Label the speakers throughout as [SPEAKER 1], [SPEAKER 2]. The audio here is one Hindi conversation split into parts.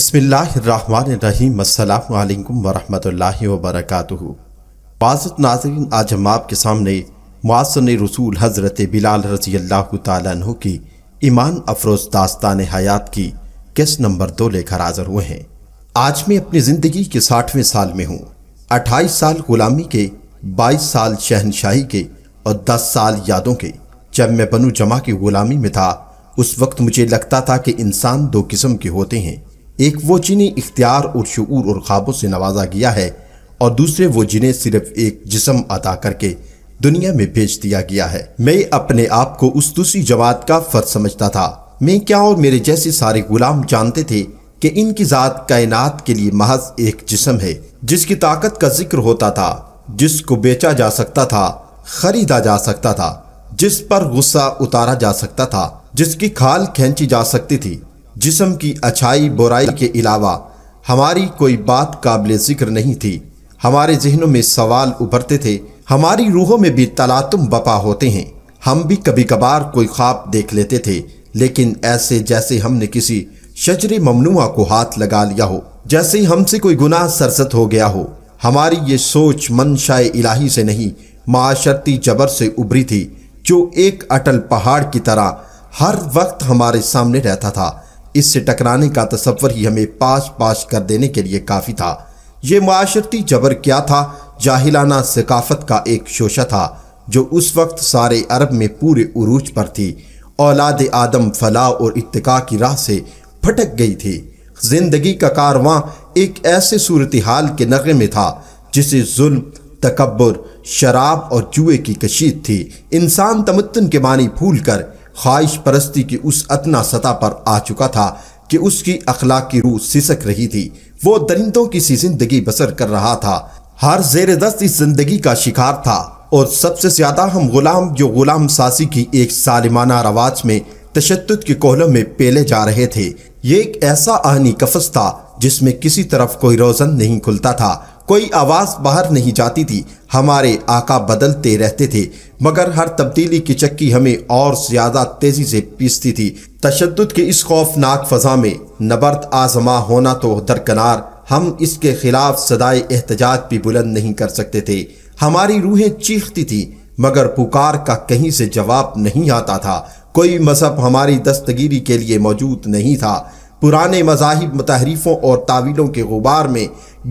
[SPEAKER 1] बसमिलकुम वरहि वर्क बाज़त नाजरीन आज हम आपके सामने मासन रसूल हज़रत बिलाल रजी अल्लाह तु की ईमान अफरोज़ दास्तान हयात की किस्त नंबर दो लेकर हाज़र हुए हैं आज मैं अपनी ज़िंदगी के साठवें साल में हूँ अट्ठाईस साल ग़ुलामी के बाईस साल शहनशाही के और दस साल यादों के जब मैं बनु जमा की ग़ुलामी में था उस वक्त मुझे लगता था कि इंसान दो किस्म के होते हैं एक वो जिन्हें इख्तियार और शूर और ख्वाबों से नवाजा गया है और दूसरे वो जिन्हें सिर्फ एक जिसम अदा करके दुनिया में भेज दिया गया है मैं अपने आप को उस दूसरी जमात का फर्ज समझता था मैं क्या और मेरे जैसे सारे गुलाम जानते थे कि इनकी ज़ात कायनात के लिए महज एक जिसम है जिसकी ताकत का जिक्र होता था जिसको बेचा जा सकता था खरीदा जा सकता था जिस पर गुस्सा उतारा जा सकता था जिसकी खाल खेची जा सकती थी जिसम की अच्छाई बुराई के अलावा हमारी कोई बात काबिल जिक्र नहीं थी हमारे जहनों में सवाल उभरते थे हमारी रूहों में भी तलातुम बपा होते हैं हम भी कभी कभार कोई ख्वाब देख लेते थे लेकिन ऐसे जैसे हमने किसी शजर ममनुआ को हाथ लगा लिया हो जैसे ही हमसे कोई गुनाह सरसत हो गया हो हमारी ये सोच मनशाए इलाही से नहीं माशर्ती जबर से उभरी थी जो एक अटल पहाड़ की तरह हर वक्त हमारे सामने रहता था इससे टकराने का तस्वर ही हमें पास पास कर देने के लिए काफ़ी था ये माशरती जबर क्या था जाहिलाना सकाफत का एक शोशा था जो उस वक्त सारे अरब में पूरे उरूज पर थी औलाद आदम फलाह और इतका की राह से भटक गई थी ज़िंदगी का कारवां एक ऐसे सूरत हाल के नगे में था जिसे जुल्म तकबर शराब और जुए की कशीद थी इंसान तमत्न के मानी भूल कर ख्वाहिश परस्ती की उस अतना सतह पर आ चुका था कि उसकी अखलाक की रूह सिसक रही थी वो दरिंदों की सी जिंदगी बसर कर रहा था हर जेर दस्त इस जिंदगी का शिकार था और सबसे ज़्यादा हम गुलाम जो गुलाम सासी की एक सालिमाना रवाज में तशद के कोहलों में पेले जा रहे थे ये एक ऐसा आहनी कफस था जिसमें किसी तरफ कोई रोज़न नहीं खुलता था कोई आवाज़ बाहर नहीं जाती थी हमारे आका बदलते रहते थे मगर हर तब्दीली की चक्की हमें और ज़्यादा तेज़ी से पीसती थी तशद के इस खौफनाक फ़जा में नबर्द आजमा होना तो दरकनार हम इसके खिलाफ सदाए एहतजाज भी बुलंद नहीं कर सकते थे हमारी रूहें चीखती थी मगर पुकार का कहीं से जवाब नहीं आता था कोई मजहब हमारी दस्तगिरी के लिए मौजूद नहीं था पुराने मजाहब तहरीफ़ों और तावीलों के गुबार में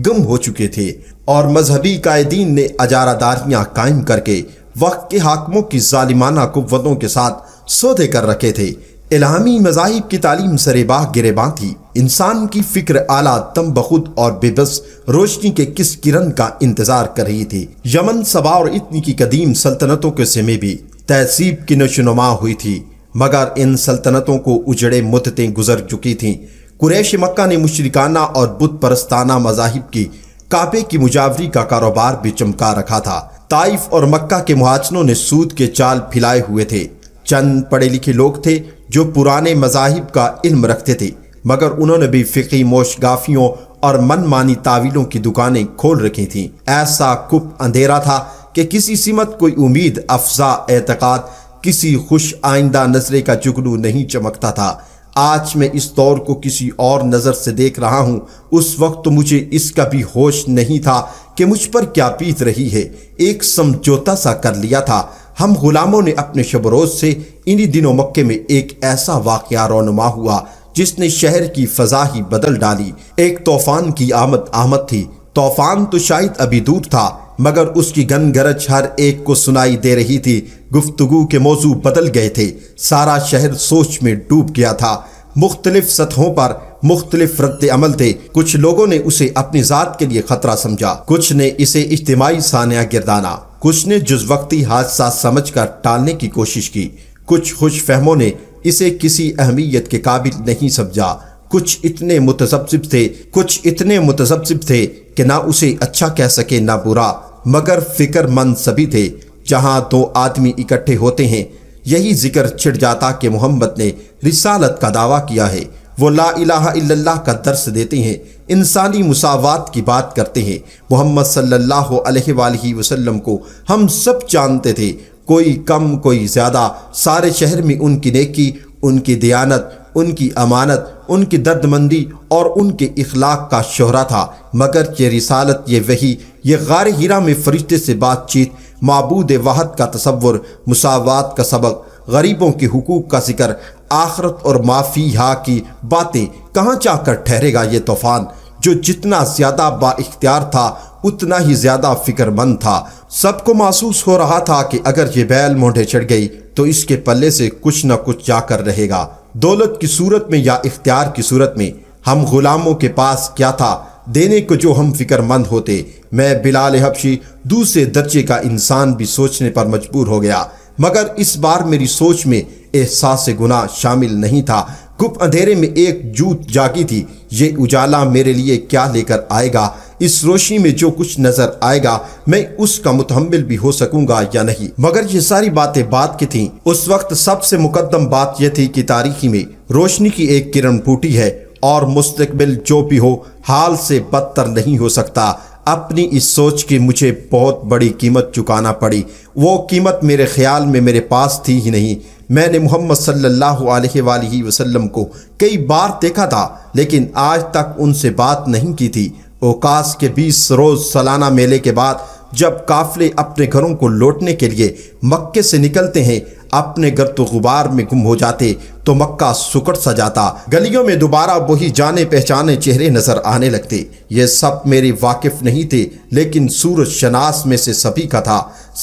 [SPEAKER 1] गुम हो चुके थे और मजहबी कायदीन ने अजारादारियाँ कायम करके वक्त के हाकमों की ालिमाना कुतों के साथ सौदे कर रखे थे इलामी मजाहब की तालीम सरेबाह गिरेबाँ थी इंसान की फ़िक्र आला तम बखुद और बेबस रोशनी के किस किरण का इंतज़ार कर रही थी यमन सबा और इतनी की कदीम सल्तनतों के समय भी तहसीब की नशोनुमा हुई थी मगर इन सल्तनतों को उजड़े मुद्दतें गुजर चुकी थीं कुरैश मक्का ने मुशरकाना और बुत परस्ताना मजाहिब की काबे की मुजावरी का कारोबार भी चमका रखा था ताइफ और मक्का के मुहाजनों ने सूद के चाल फिलाए हुए थे चंद पढ़े लिखे लोग थे जो पुराने मजाहिब का इल्म रखते थे मगर उन्होंने भी फ़िकी मोशगाफियों और मनमानी तावीलों की दुकानें खोल रखी थीं ऐसा कुप अंधेरा था कि किसी सीमत कोई उम्मीद अफजा एतकाद किसी खुश आइंदा नजरे का जुगनू नहीं चमकता था आज मैं इस दौर को किसी और नज़र से देख रहा हूँ उस वक्त तो मुझे इसका भी होश नहीं था कि मुझ पर क्या बीत रही है एक समझौता सा कर लिया था हम गुलामों ने अपने शबरोज से इन्हीं दिनों मक्के में एक ऐसा वाक़ रोनुमा हुआ जिसने शहर की फ़जा ही बदल डाली एक तूफ़ान की आमद आमद थी तूफ़ान तो शायद अभी दूर था मगर उसकी गन गरज हर एक को सुनाई दे रही थी गुफ्तगु के मौजू बदल गए थे सारा शहर सोच में डूब गया था मुख्तलिफ सतहों पर मुख्तलिफ रद्द अमल थे कुछ लोगों ने उसे अपनी ज़ात के लिए खतरा समझा कुछ ने इसे इज्तमाही सानिया गिरदाना कुछ ने वक्ती हादसा समझ कर टालने की कोशिश की कुछ खुश फहमों ने इसे किसी अहमियत के काबिल नहीं समझा कुछ इतने मुतजब थे कुछ इतने मुतजब थे कि ना उसे अच्छा कह सके ना बुरा मगर फिक्रमंद सभी थे जहां दो आदमी इकट्ठे होते हैं यही जिक्र छिड़ जाता कि मोहम्मद ने रिसालत का दावा किया है वो ला इलाहा इल्लल्लाह का दर्स देते हैं इंसानी मुसावात की बात करते हैं मोहम्मद सल्लल्लाहु अलैहि वसल्लम को हम सब जानते थे कोई कम कोई ज़्यादा सारे शहर में उनकी नेकी उनकी दयानत उनकी अमानत उनकी दर्दमंदी और उनके इखलाक का शहरा था मगर ये रिसालत ये वही ये गार हीरा में फरिश्ते से बातचीत मबूद वाहत का तस्वुर मुसावत का सबक गरीबों के हकूक़ का जिक्र आखरत और माफ़ी हा की बातें कहाँ जाकर ठहरेगा ये तूफ़ान जो जितना ज़्यादा बाख्तियार था उतना ही ज़्यादा फिक्रमंद था सबको महसूस हो रहा था कि अगर ये बैल मोढ़े चढ़ गई तो इसके पल्ले से कुछ ना कुछ जाकर रहेगा दौलत की सूरत में या इख्तियार की सूरत में हम गुलामों के पास क्या था देने को जो हम फिक्रमंद होते मैं बिलाल हबशी दूसरे दर्जे का इंसान भी सोचने पर मजबूर हो गया मगर इस बार मेरी सोच में एहसास गुना शामिल नहीं था गुप अंधेरे में एक जूत जागी थी ये उजाला मेरे लिए क्या लेकर आएगा इस रोशनी में जो कुछ नजर आएगा मैं उसका मुतहमिल भी हो सकूंगा या नहीं मगर ये सारी बातें बात की थीं उस वक्त सबसे मुकदम बात यह थी कि तारीखी में रोशनी की एक किरण फूटी है और मुस्तबिल जो भी हो हाल से बदतर नहीं हो सकता अपनी इस सोच की मुझे बहुत बड़ी कीमत चुकाना पड़ी वो कीमत मेरे ख्याल में मेरे पास थी ही नहीं मैंने मोहम्मद सल्लल्लाहु अलैहि वसल्लम को कई बार देखा था लेकिन आज तक उनसे बात नहीं की थी ओकाश के बीस रोज़ सालाना मेले के बाद जब काफले अपने घरों को लौटने के लिए मक्के से निकलते हैं अपने गर्त गुबार में गुम हो जाते तो मक्का सुकड़ सा जाता गलियों में दोबारा वही जाने पहचाने चेहरे नजर आने लगते ये सब मेरे वाकिफ नहीं थे लेकिन सूरज शनास में से सभी का था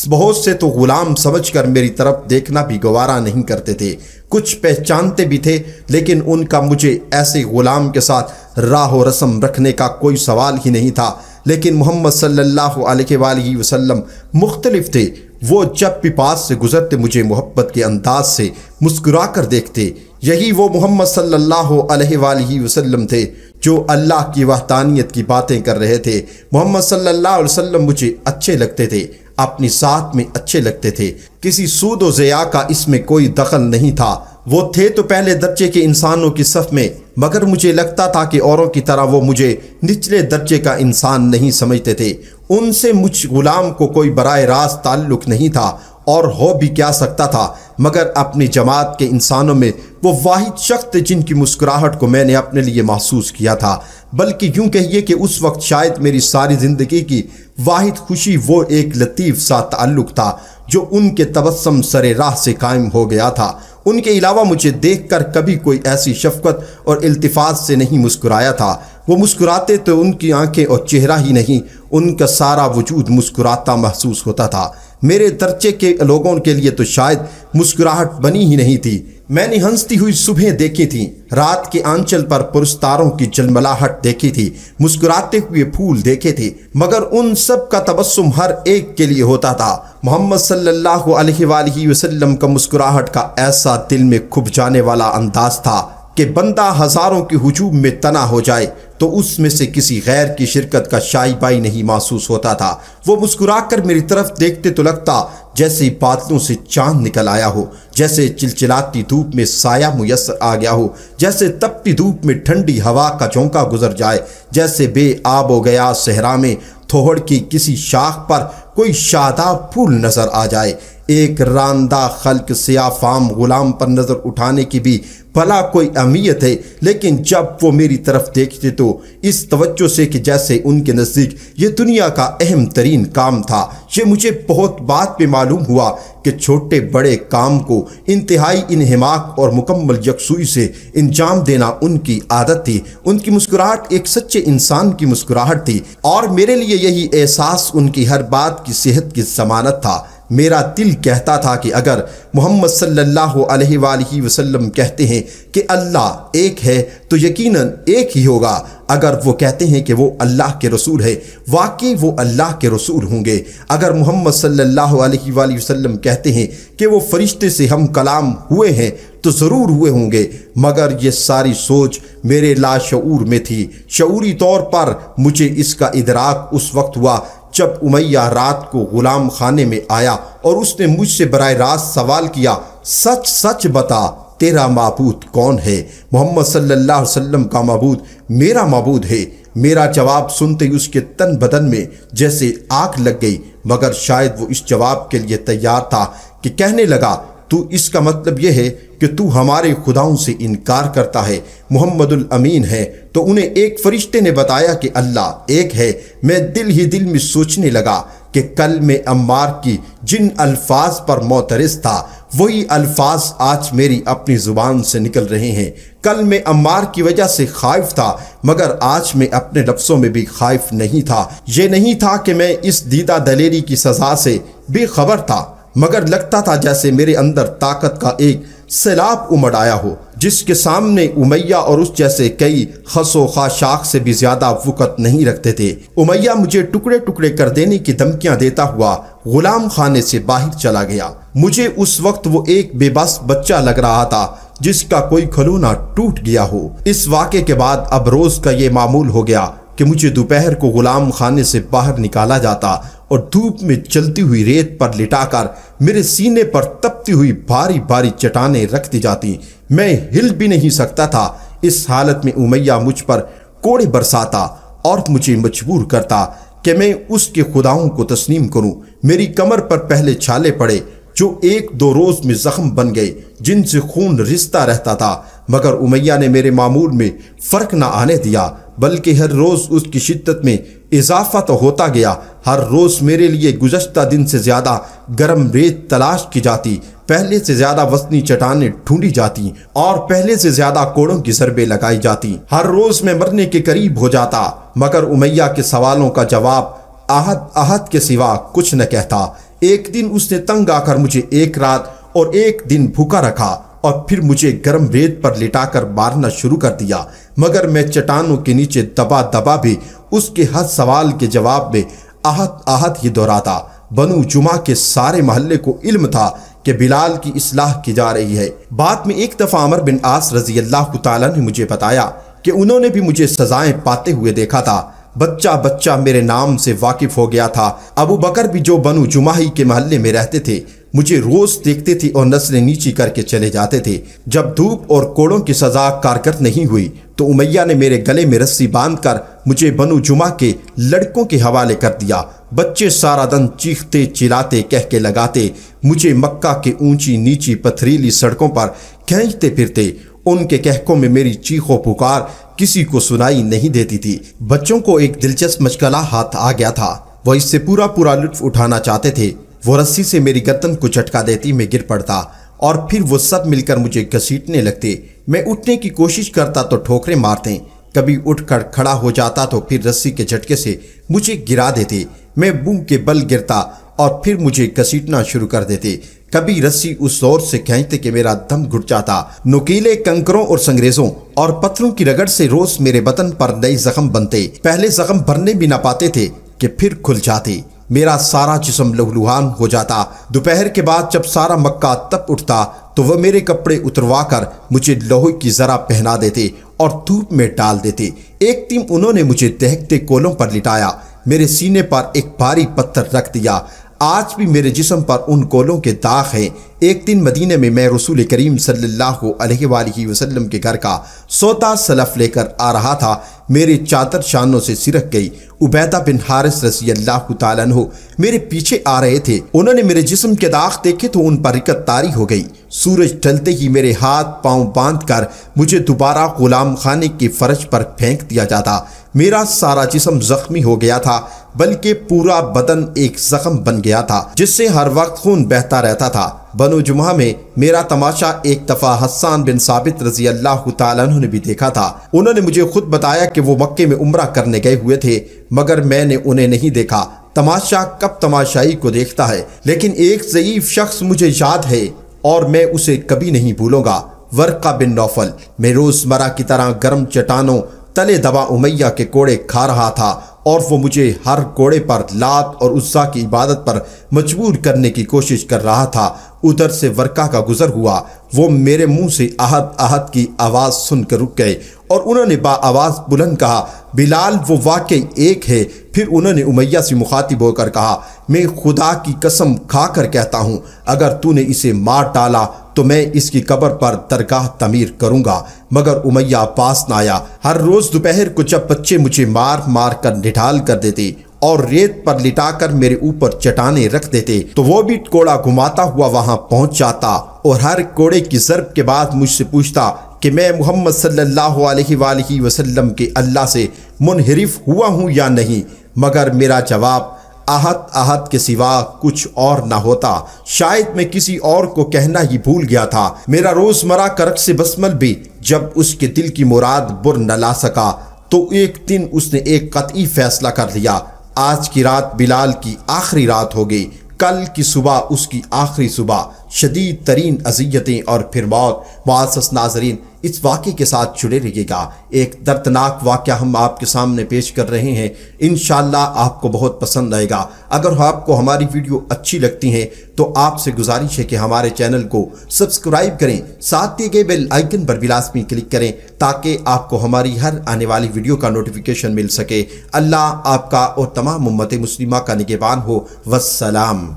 [SPEAKER 1] बहुत से तो गुलाम समझकर मेरी तरफ देखना भी गवारा नहीं करते थे कुछ पहचानते भी थे लेकिन उनका मुझे ऐसे गुलाम के साथ राह रस्म रखने का कोई सवाल ही नहीं था लेकिन मोहम्मद सल्लल्लाहु अलैहि वसल्लम मुख्तलिफ थे वो जब भी पास से गुजरते मुझे मोहब्बत के अंदाज से मुस्कुरा कर देखते यही वो मोहम्मद सल्लल्लाहु अलैहि वसल्लम थे जो अल्लाह की वहतानियत की बातें कर रहे थे मोहम्मद सल्लल्लाहु अलैहि वसल्लम मुझे अच्छे लगते थे अपनी साथ में अच्छे लगते थे किसी सूद व ज़िया का इसमें कोई दखल नहीं था वो थे तो पहले दर्जे के इंसानों की सफ में मगर मुझे लगता था कि औरों की तरह वो मुझे निचले दर्जे का इंसान नहीं समझते थे उनसे मुझ गुलाम को कोई बरह रास्त ताल्लुक नहीं था और हो भी क्या सकता था मगर अपनी जमात के इंसानों में वो वाहिद शख्स थे जिनकी मुस्कुराहट को मैंने अपने लिए महसूस किया था बल्कि यूँ कहिए कि उस वक्त शायद मेरी सारी ज़िंदगी की वाहिद खुशी वो एक लतीफ़ सा ताल्लुक था जो उनके तबस्सम सरे राह से कायम हो गया था उनके अलावा मुझे देखकर कभी कोई ऐसी शफकत और अल्तफात से नहीं मुस्कुराया था वो मुस्कुराते तो उनकी आंखें और चेहरा ही नहीं उनका सारा वजूद मुस्कुराता महसूस होता था मेरे दर्जे के लोगों के लिए तो शायद मुस्कुराहट बनी ही नहीं थी मैंने हंसती हुई सुबह देखी थी रात के आंचल पर पुरस्तारों की जलमलाहट देखी थी मुस्कुराते हुए फूल देखे थे मगर उन सब का तबस्सुम हर एक के लिए होता था मोहम्मद सल्लल्लाहु अलैहि वसल्लम का मुस्कुराहट का ऐसा दिल में खुब जाने वाला अंदाज था कि बंदा हज़ारों के हजूम में तना हो जाए तो उसमें से किसी गैर की शिरकत का शाईबाई नहीं महसूस होता था वो मुस्कुरा कर मेरी तरफ देखते तो लगता जैसे बादलों से चांद निकल आया हो जैसे चिलचिलाती धूप में साया मुयसर आ गया हो जैसे तपती धूप में ठंडी हवा का चौंका गुजर जाए जैसे बे आब हो गया सहरा में थोहड़ की किसी शाख पर कोई शादा फूल नज़र आ जाए एक रानदा खल्क सियाफाम गुलाम पर नज़र उठाने की भी भला कोई अहमियत है लेकिन जब वो मेरी तरफ देखते तो इस तवज्जो से कि जैसे उनके नज़दीक ये दुनिया का अहम तरीन काम था ये मुझे बहुत बात पे मालूम हुआ कि छोटे बड़े काम को इंतहाई इनहमाक और मुकम्मल यकसुई से इंजाम देना उनकी आदत थी उनकी मुस्कुराहट एक सच्चे इंसान की मुस्कुराहट थी और मेरे लिए यही एहसास उनकी हर बात की सेहत की जमानत था मेरा दिल कहता था कि अगर मोहम्मद सल्लल्लाहु अलैहि वसल्लम कहते हैं कि अल्लाह एक है तो यकीनन एक ही होगा अगर वो कहते हैं कि वो अल्लाह के रसूल है वाकई वो अल्लाह के रसूल होंगे अगर मोहम्मद सल्लल्लाहु अलैहि वसल्लम कहते हैं कि वो फरिश्ते से हम कलाम हुए हैं तो ज़रूर हुए होंगे मगर ये सारी सोच मेरे लाशूर में थी शूरी तौर पर मुझे इसका इदराक उस वक्त हुआ जब उमैया रात को गुलाम खाने में आया और उसने मुझसे बर रास्त सवाल किया सच सच बता तेरा मबूद कौन है मोहम्मद सल्लल्लाहु अलैहि वसल्लम का मबूद मेरा मबूद है मेरा जवाब सुनते ही उसके तन बदन में जैसे आग लग गई मगर शायद वो इस जवाब के लिए तैयार था कि कहने लगा तो इसका मतलब यह है कि तू हमारे खुदाओं से इनकार करता है मोहम्मद अमीन है तो उन्हें एक फरिश्ते ने बताया कि अल्लाह एक है मैं दिल ही दिल में सोचने लगा कि कल मैं अम्मार की जिन अल्फाज पर मोतरस था वही अल्फाज आज मेरी अपनी ज़ुबान से निकल रहे हैं कल मैं अम्मार की वजह से खाइफ था मगर आज मैं अपने लफ्सों में भी खाइफ नहीं था ये नहीं था कि मैं इस दीदा दलेरी की सज़ा से बेखबर था मगर लगता था जैसे मेरे अंदर ताकत का एक सैलाब उमड़ आया हो जिसके सामने उमैया और उस जैसे कई खसो खा शाख से भी ज्यादा वक़त नहीं रखते थे उमैया मुझे टुकड़े टुकड़े कर देने की धमकियां देता हुआ गुलाम खाने से बाहर चला गया मुझे उस वक्त वो एक बेबस बच्चा लग रहा था जिसका कोई खलोना टूट गया हो इस वाक्य के बाद अब रोज का ये मामूल हो गया कि मुझे दोपहर को गुलाम खाने से बाहर निकाला जाता और धूप में चलती हुई रेत पर लिटाकर मेरे सीने पर तपती हुई भारी भारी चटाने रख दी जाती मैं हिल भी नहीं सकता था इस हालत में उमैया मुझ पर कोड़े बरसाता और मुझे मजबूर करता कि मैं उसके खुदाओं को तस्लीम करूं मेरी कमर पर पहले छाले पड़े जो एक दो रोज में जख्म बन गए जिनसे खून रिश्ता रहता था मगर उमैया ने मेरे मामूल में फ़र्क ना आने दिया बल्कि हर रोज़ उसकी शिद्दत में इजाफा तो होता गया हर रोज़ मेरे लिए गुजशत दिन से ज़्यादा गर्म रेत तलाश की जाती पहले से ज़्यादा वसनी चटाने ढूंढी जाती और पहले से ज़्यादा कोड़ों की सरबे लगाई जाती हर रोज़ मैं मरने के करीब हो जाता मगर उमैया के सवालों का जवाब आहत आहत के सिवा कुछ न कहता एक दिन उसने तंग आकर मुझे एक रात और एक दिन भूखा रखा और फिर मुझे गर्म रेत पर लिटाकर मारना शुरू कर दिया मगर मैं चट्टानों के नीचे दबा दबा भी उसके हर सवाल के जवाब में आहत आहत ही दोहराता बनु जुमा के सारे महल्ले को इल्म था कि बिलाल की इसलाह की जा रही है बाद में एक दफ़ा अमर बिन आस रजी अल्लाह तला ने मुझे बताया कि उन्होंने भी मुझे सजाएं पाते हुए देखा था बच्चा बच्चा मेरे नाम से वाकिफ हो गया था अबू बकर भी जो बनु जुमाही के महल्ले में रहते थे मुझे रोज देखते थे और नस्लें नीची करके चले जाते थे जब धूप और कोड़ों की सजा कारगर नहीं हुई तो उमैया ने मेरे गले में रस्सी बांधकर मुझे बनु जुमा के लड़कों के हवाले कर दिया बच्चे सारा दिन चीखते चिलाते कह के लगाते मुझे मक्का के ऊंची नीची पथरीली सड़कों पर खींचते फिरते उनके कहकों में मेरी चीखों पुकार किसी को सुनाई नहीं देती थी बच्चों को एक दिलचस्प मचकला हाथ आ गया था वह इससे पूरा पूरा लुत्फ उठाना चाहते थे वो रस्सी से मेरी गर्दन को झटका देती मैं गिर पड़ता और फिर वो सब मिलकर मुझे घसीटने लगते मैं उठने की कोशिश करता तो ठोकरें मारते कभी उठकर खड़ा हो जाता तो फिर रस्सी के झटके से मुझे गिरा देते मैं बूम के बल गिरता और फिर मुझे घसीटना शुरू कर देते कभी रस्सी उस जोर से खींचते कि मेरा दम घुट जाता नुकीले कंकरों और संग्रेजों और पत्थरों की रगड़ से रोज मेरे बतन पर नए जख्म बनते पहले जख्म भरने भी ना पाते थे कि फिर खुल जाते मेरा सारा जिसम लहलुहान हो जाता दोपहर के बाद जब सारा मक्का तप उठता तो वह मेरे कपड़े उतरवा कर मुझे लोहे की जरा पहना देते और धूप में डाल देते एक दिन उन्होंने मुझे दहकते कोलों पर लिटाया मेरे सीने पर एक भारी पत्थर रख दिया आज भी मेरे जिसम पर उन कोलों के दाग हैं एक दिन मदीने में मैं रसूल करीम सल्लल्लाहु अलैहि वसल्लम के घर का सोता सलफ लेकर आ रहा था मेरी चादर शानों से सिरक गई उबैदा बिन हारिस रसी अल्लाह तु मेरे पीछे आ रहे थे उन्होंने मेरे जिसम के दाग देखे तो उन पर रिकत तारी हो गई सूरज ढलते ही मेरे हाथ पाँव बांध कर मुझे दोबारा गुलाम खाने के फर्ज पर फेंक दिया जाता मेरा सारा जिसम जख्मी हो गया था बल्कि पूरा बदन एक जख्म बन गया था जिससे हर वक्त खून बहता रहता था बनो जुमा में मेरा तमाशा एक दफ़ा हसान बिन साबित रजी अल्लाह ने भी देखा था उन्होंने मुझे खुद बताया कि वो मक्के में उम्र करने गए हुए थे मगर मैंने उन्हें नहीं देखा तमाशा कब तमाशाई को देखता है लेकिन एक ज़यीफ़ शख्स मुझे याद है और मैं उसे कभी नहीं भूलूंगा वर्का बिन नौफल मैं रोज़मर्रा की तरह गर्म चटानों तले दबा उमैया के कोड़े खा रहा था और वो मुझे हर कोड़े पर लात और उत्साह की इबादत पर मजबूर करने की कोशिश कर रहा था उधर से वर्का का गुजर हुआ वो मेरे मुंह से आहत आहत की आवाज़ सुनकर रुक गए और उन्होंने बा आवाज़ बुलंद कहा बिलाल वो वाकई एक है फिर उन्होंने उमैया से मुखातिब होकर कहा मैं खुदा की कसम खाकर कहता हूँ अगर तूने इसे मार डाला तो मैं इसकी कब्र पर दरगाह तमीर करूंगा मगर उमैया पास ना आया हर रोज़ दोपहर को जब बच्चे मुझे मार मार कर निढाल कर देते और रेत पर लिटाकर मेरे ऊपर चटाने रख देते तो वो भी कोड़ा घुमाता हुआ वहां पहुंच जाता और हर कोड़े की जरब के बाद मुझसे पूछता कि मैं मोहम्मद सल्लल्लाहु अलैहि वसल्लम के अल्लाह से मुनहरिफ हुआ हूं या नहीं मगर मेरा जवाब आहत आहत के सिवा कुछ और ना होता शायद मैं किसी और को कहना ही भूल गया था मेरा रोजमर्रा करक से बसमल भी जब उसके दिल की मुराद बुर न ला सका तो एक दिन उसने एक कतई फैसला कर लिया आज की रात बिलाल की आखिरी रात हो गई कल की सुबह उसकी आखिरी सुबह शदीद तरीन अजियतें और फिर मौत मुआसस नाजरीन इस वाक़े के साथ जुड़े रहिएगा एक दर्दनाक वाक़ हम आपके सामने पेश कर रहे हैं इन आपको बहुत पसंद आएगा अगर आपको हमारी वीडियो अच्छी लगती है तो आपसे गुजारिश है कि हमारे चैनल को सब्सक्राइब करें साथ दिए गए बेल आइकन पर भी लाजमी क्लिक करें ताकि आपको हमारी हर आने वाली वीडियो का नोटिफिकेशन मिल सके अल्लाह आपका और तमाम उम्मत मुस्लिमा का निगेबान हो वसलाम